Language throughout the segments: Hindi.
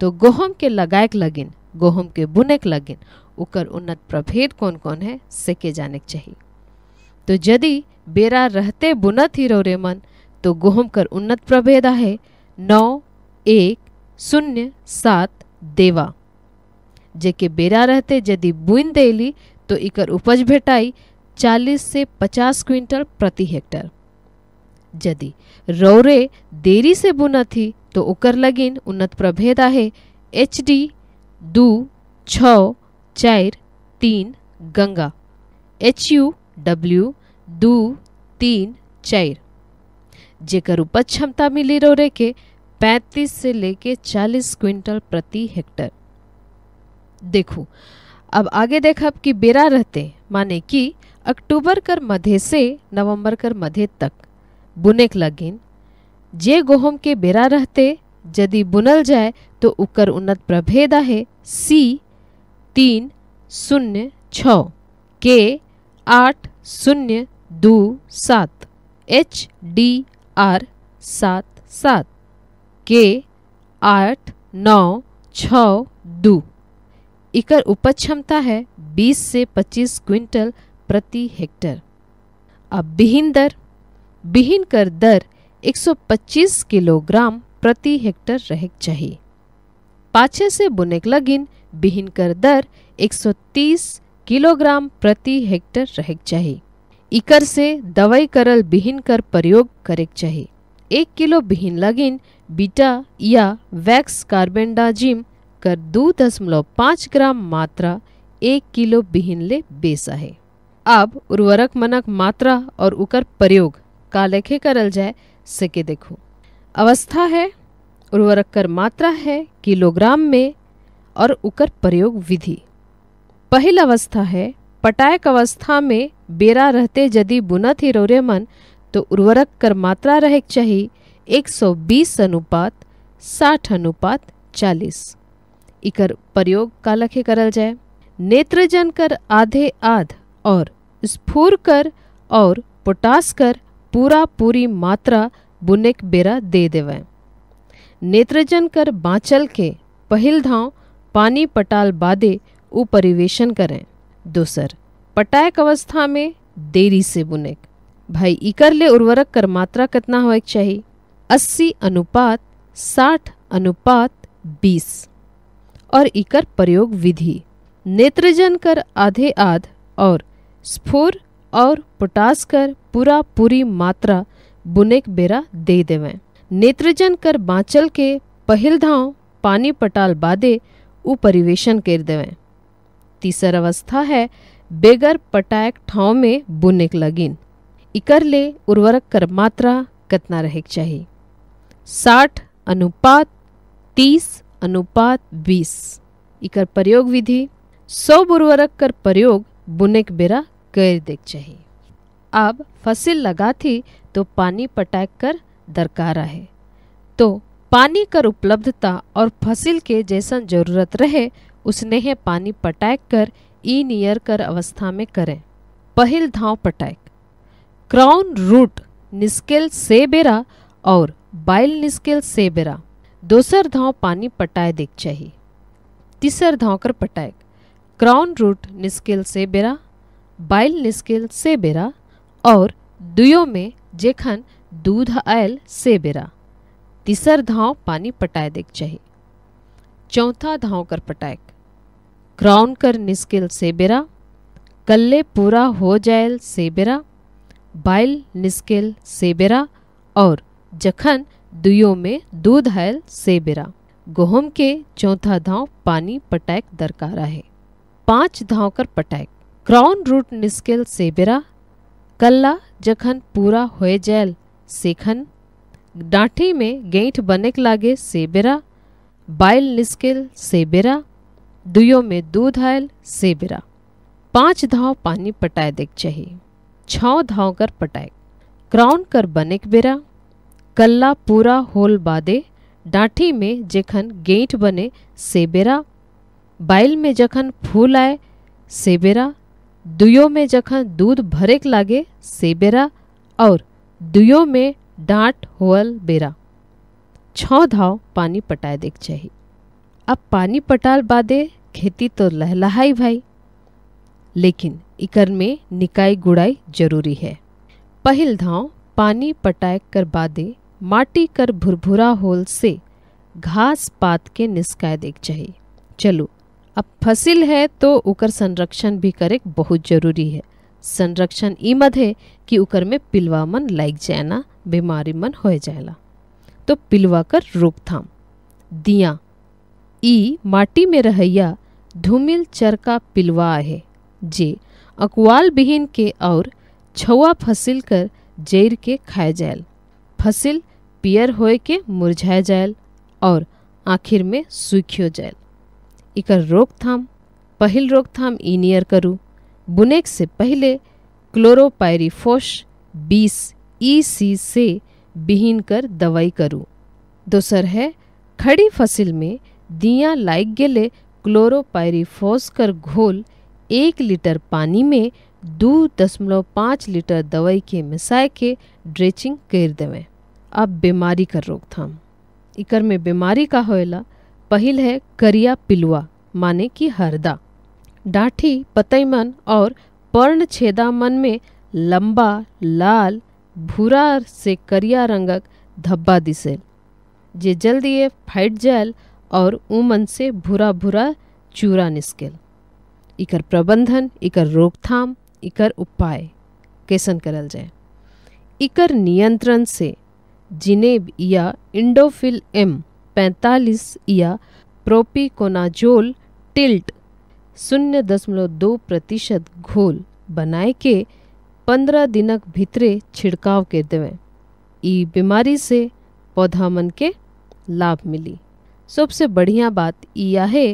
तो गहुम के लगायक लगिन गहुम के बुनक लगिन उकर उन्नत प्रभेद कौन कौन है से के जानक चाहिए तो यदि बेरा रहते बुनत ही रोरे मन तो गहुम कर उन्नत प्रभेद है नौ एक शून्य सात देवा जेके बेरा रहते यदि बुन देली तो इकर उपज भेटाई चालीस से पचास क्विंटल प्रति हेक्टर यदि रौरे देरी से बुना थी तो उकर लगिन उन्नत प्रभेद आहे एच डी दू छ चार तीन गंगा एच यू डब्ल्यू दू तीन चार जेकर उपज क्षमता मिली रोरे के पैंतीस से लेके चालीस क्विंटल प्रति हेक्टर देखू अब आगे देखब कि बेरा रहते माने कि अक्टूबर कर मधे से नवंबर कर मधे तक बुनेक लगिन जे गोहम के बेरा रहते यदि बुनल जाए तो उकर उन्नत प्रभेद है सी तीन शून्य छ के आठ शून्य दू सात एच डी आर सात सात के आठ नौ छ दो इकर उपज क्षमता है 20 से 25 क्विंटल प्रति हेक्टर अब बिहीन दर बिहीन कर दर 125 किलोग्राम प्रति हेक्टर रह चाहिए पाछे से बुनेक लगिन बिहिन कर दर 130 किलोग्राम प्रति हेक्टर रह चाहिए इकर से दवाई करल बिहिन कर प्रयोग करेक चाहिए एक किलो बिहीन लगिन बीटा या वैक्स कार्बेंडाजिम कर दो दशमलव पाँच ग्राम मात्रा एक किलो बिहिन ले बेसा है अब उर्वरक मनक मात्रा और उकर प्रयोग का लेखे करल जाए सके देखो अवस्था है उर्वरक कर मात्रा है किलोग्राम में और उकर प्रयोग विधि पहल अवस्था है पटायक अवस्था में बेरा रहते यदि बुनत ही रोरे मन तो उर्वरक कर मात्रा रहे चाहिए 120 अनुपात 60 अनुपात 40 इकर प्रयोग का लखे करल जाए नेत्रजन कर आधे आध और स्फूर कर और पोटास कर पूरा पूरी मात्रा बुनेक बेरा दे देवे नेत्रजन कर बाँचल के पहल धाव पानी पटाल बादे उ परिवेशन करें दूसर पटायक अवस्था में देरी से बुनेक भाई इकर ले उर्वरक कर मात्रा कितना होएक चाहिए अस्सी अनुपात साठ अनुपात बीस और इकर प्रयोग विधि नेत्रजन कर आधे आध और स्फूर और पोटास कर पूरा पूरी मात्रा बुनेक बेरा दे देवें नेत्रजन कर बांचल के पहल धाव पानी पटाल बादे उ परिवेशन कर देवें तीसर अवस्था है बेगर पटायक ठाव में बुनेक लगिन इकर ले उर्वरक कर मात्रा कतना रहे चाहिए साठ अनुपात तीस अनुपात बीस इकर प्रयोग विधि सौ उर्वरक कर प्रयोग बुनेक बेरा कर देख चाहिए अब फसल लगा थी तो पानी पटाक कर दरकार है तो पानी कर उपलब्धता और फसल के जैसा जरूरत रहे उसने है पानी पटैक कर ई नियर कर अवस्था में करें पहल धाव पटैक क्राउन रूट निस्केल से बेरा और बाइल निस्केल से बेरा दूसर धाव पानी पटाए देख चाहिए तीसर धाव कर पटैक क्राउन रूट निस्केल से बेरा बाइल निस्केल से बेरा और दुयो में जेखन दूध आयल से बेरा तीसर धाव पानी पटाए देख चाहिए चौथा धाव कर पटाएक क्राउन कर निस्किल से बेरा कल्ले पूरा हो जायल से बेरा बाइल निस्किल से बेरा और जखन दुयो में दूध आयल से बेरा गोहम के चौथा धाव पानी पटाक दरकारा है पांच धाव कर पटाक क्राउन रूट निस्किल से बेरा कल्ला जखन पूरा हो जाल सेखन डांठी में गेंठ बनेक लागे से बेरा बाइल निस्किल से बेरा दुयो में दूध आयल से बेरा पांच धाव पानी पटाए देख चाहिए छाव धाव कर पटाए क्राउन कर बनेक बेरा कल्ला पूरा होल बादे डांठी में जखन गेंठ बने से बेरा बाइल में जखन फूल आए से बेरा दुयो में जखन दूध भरेक लागे से बेरा और दुयो में डांट होल बेरा छः धाव पानी पटाए देख चाहिए अब पानी पटाल बादे खेती तो लहलहाई भाई लेकिन इकर में निकाई गुड़ाई जरूरी है पहल धाव पानी पटाए कर बादे माटी कर भुरभुरा होल से घास पात के निस्काय देख चाहिए चलो अब फसिल है तो उकर संरक्षण भी करे बहुत जरूरी है संरक्षण ई मद है कि उकर में पिलवा मन लाइक जाना बीमारी मन हो जाएला तो पिलवा कर रोकथाम दिया ई माटी में रहैया धूमिल चरका पिलवा है जे अकवाल बिहीन के और छुआ फसिल कर जैर के खाए जाएल फसिल पियर होए के मुरझाए जाएल और आखिर में सूखियो जाएल इकर रोकथाम पहल रोकथाम इनियर करू बुनेक से पहले क्लोरोपायरिफोश 20 ईसी e से बिहीन कर दवाई करू दोसर है खड़ी फसल में दिया लाग गले क्लोरोपायरिफोस कर घोल एक लीटर पानी में दू दशमलव पाँच लीटर दवाई के मिसाय के ड्रेचिंग कर देवें अब बीमारी कर रोकथाम इकर में बीमारी का होएला पहल है करिया पिलुआ माने कि हरदा डाठी पतईमन और पर्ण छेदामन में लंबा लाल भूरा से करिया रंगक धब्बा दिसेल जे जल्दी फाइट जाल और उमन से भूरा भूरा चूरा निस्केल इकर प्रबंधन इकर रोकथाम इकर उपाय कैसन करल जाए इकर नियंत्रण से जिनेब या इंडोफिल एम पैंतालीस या प्रोपिकोनाजोल टिल्ट शून्य दशमलव दो प्रतिशत घोल बनाए के पंद्रह दिनक भीतरे छिड़काव कर देवें ई बीमारी से पौधा मन के लाभ मिली सबसे बढ़िया बात यह है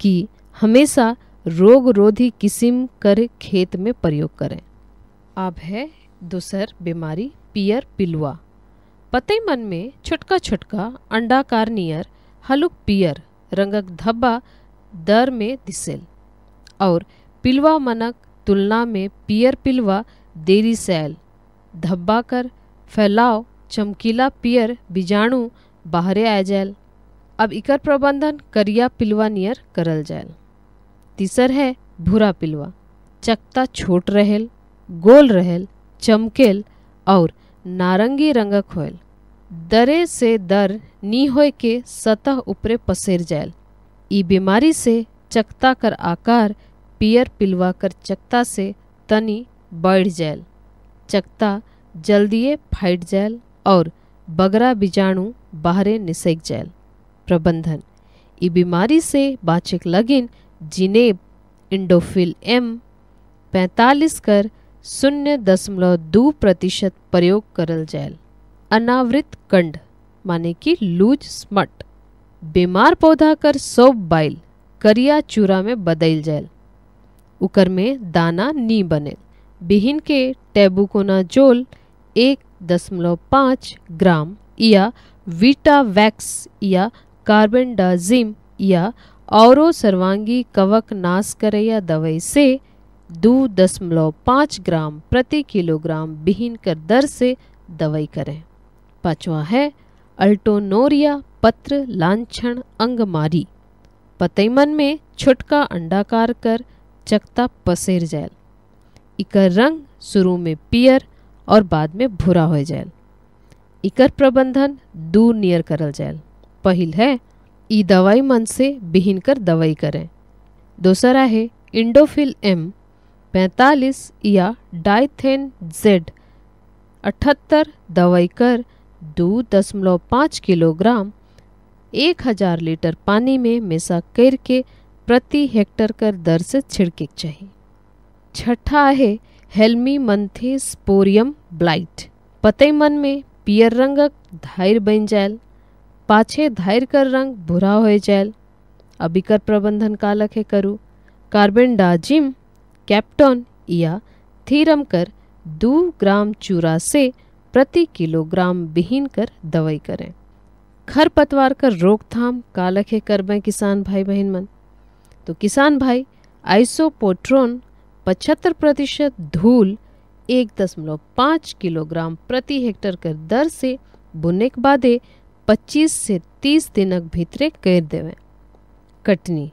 कि हमेशा रोग रोधी किस्म कर खेत में प्रयोग करें अब है दूसर बीमारी पियर पिलुआ पते मन में छुटका छुटका अंडाकार नियर हलुक पियर रंगक धब्बा दर में दिसेल और पिलवा मनक तुलना में पियर पिलवा देरी सैल धब्बा कर फैलाव चमकीला पियर बीजाणु बाहरे आ जाएल अब इकर प्रबंधन करिया पिलवा नियर करल जाएल तीसर है भूरा पिलवा चकता छोट रहेल गोल रहेल चमकेल और नारंगी रंगक होल दरे से दर नी हो के सतह ऊपरे पसेर जायल ई बीमारी से चकता कर आकार पियर पिलवा कर चकता से तनी बढ़ जायल चकता जल्दीए फाइट जायल और बगरा बीजाणु बाहरे निसेक जायल प्रबंधन ई बीमारी से बाचक लगिन जिनेब इंडोफिल एम पैंतालीस कर शून्य दशमलव दू प्रतिशत प्रयोग करल जायल अनावृत कंड माने कि लूज स्मट बीमार पौधा कर सब बाइल करिया चूरा में बदल जाए उकर में दाना नी बने बिहिन के टेबुकोना जोल एक दशमलव पाँच ग्राम या वीटा वैक्स या कार्बन डाजिम या और सर्वांगी कवक नाश या दवाई से दो दशमलव पाँच ग्राम प्रति किलोग्राम बिहिन कर दर से दवाई करें पांचवा है अल्टोनोरिया पत्र लांछन अंगमारी पतेमन में छुटका अंडाकार कर चकता पसेर जाए इकर रंग शुरू में पियर और बाद में भूरा हो जाए इकर प्रबंधन दू नियर करल जाए पहल है ई दवाई मन से बिहीन कर दवाई करें दूसरा है इंडोफिल एम 45 या डाइथेन जेड अठहत्तर दवाई कर दो दशमलव पाँच किलोग्राम एक हजार लीटर पानी में मिसा करके प्रति हेक्टर कर दर से छिड़के चाहिए छठा है हेल्मी मंथे स्पोरियम ब्लाइट पते मन में पियर रंगक धायर बन जाए पाछे धायर कर रंग भूरा हो जाए अभी कर प्रबंधन कालक है करूँ कार्बन डाजिम कैप्टन या थीरम कर दो ग्राम चूरा से प्रति किलोग्राम बिहीन कर दवाई करें खरपतवार कर रोकथाम का लखे बें किसान भाई बहन मन तो किसान भाई आइसोपोट्रोन पचहत्तर प्रतिशत धूल एक दशमलव पाँच किलोग्राम प्रति हेक्टर कर दर से बुने के बाद पच्चीस से तीस दिनक भीतरे कर देवे कटनी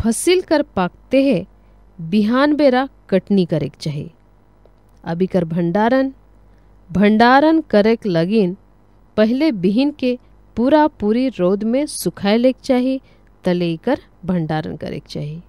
फसिल कर पाकते हैं बिहान बेरा कटनी करे के चाहिए अभी कर भंडारण भंडारण करेक लगिन पहले बिहिन के पूरा पूरी रौद में सुखाए लेक चाहिए तले कर भंडारण करेक चाहिए